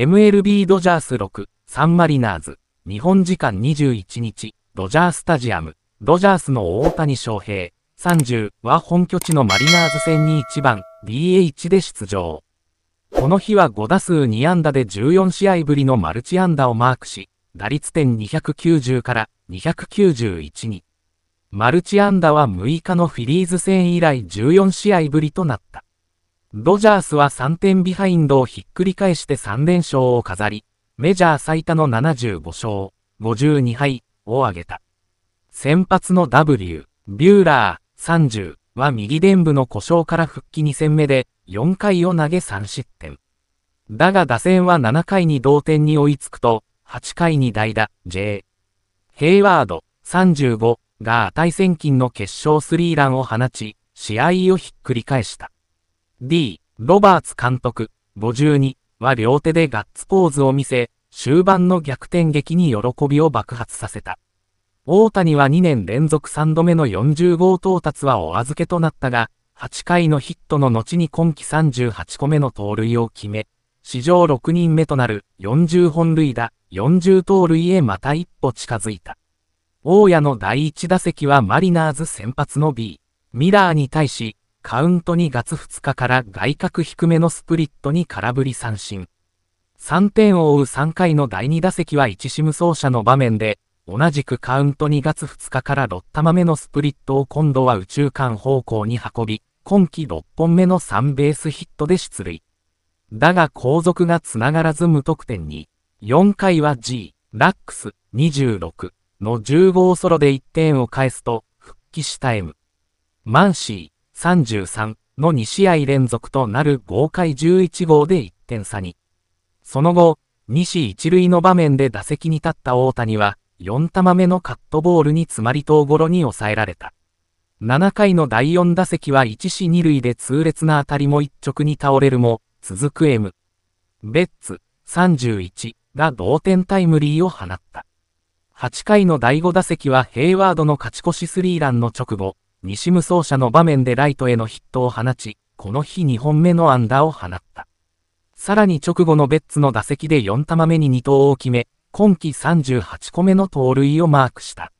MLB ドジャース6、サンマリナーズ、日本時間21日、ドジャースタジアム、ドジャースの大谷翔平、30は本拠地のマリナーズ戦に1番、DH で出場。この日は5打数2安打で14試合ぶりのマルチ安打をマークし、打率点290から291に。マルチ安打は6日のフィリーズ戦以来14試合ぶりとなった。ドジャースは3点ビハインドをひっくり返して3連勝を飾り、メジャー最多の75勝、52敗を挙げた。先発の W、ビューラー、30は右伝部の故障から復帰2戦目で4回を投げ3失点。だが打線は7回に同点に追いつくと、8回に代打、J。ヘイワード、35が値千金の決勝スリーランを放ち、試合をひっくり返した。D、ロバーツ監督、52は両手でガッツポーズを見せ、終盤の逆転劇に喜びを爆発させた。大谷は2年連続3度目の40号到達はお預けとなったが、8回のヒットの後に今季38個目の盗塁を決め、史上6人目となる40本塁打、40盗塁へまた一歩近づいた。大谷の第1打席はマリナーズ先発の B、ミラーに対し、カウント2月2日から外角低めのスプリットに空振り三振。3点を追う3回の第2打席は一シム走者の場面で、同じくカウント2月2日から6玉目のスプリットを今度は宇宙間方向に運び、今季6本目の3ベースヒットで出塁。だが後続が繋がらず無得点に、4回は G、ラックス26の10号ソロで1点を返すと、復帰した M。マンシー、33の2試合連続となる豪快11号で1点差に。その後、西一塁の場面で打席に立った大谷は、4玉目のカットボールに詰まり等ごろに抑えられた。7回の第4打席は1死2塁で痛烈な当たりも一直に倒れるも、続く M。ベッツ31が同点タイムリーを放った。8回の第5打席はヘイワードの勝ち越しスリーランの直後、西無走者の場面でライトへのヒットを放ち、この日2本目の安打を放った。さらに直後のベッツの打席で4球目に2投を決め、今季38個目の盗塁をマークした。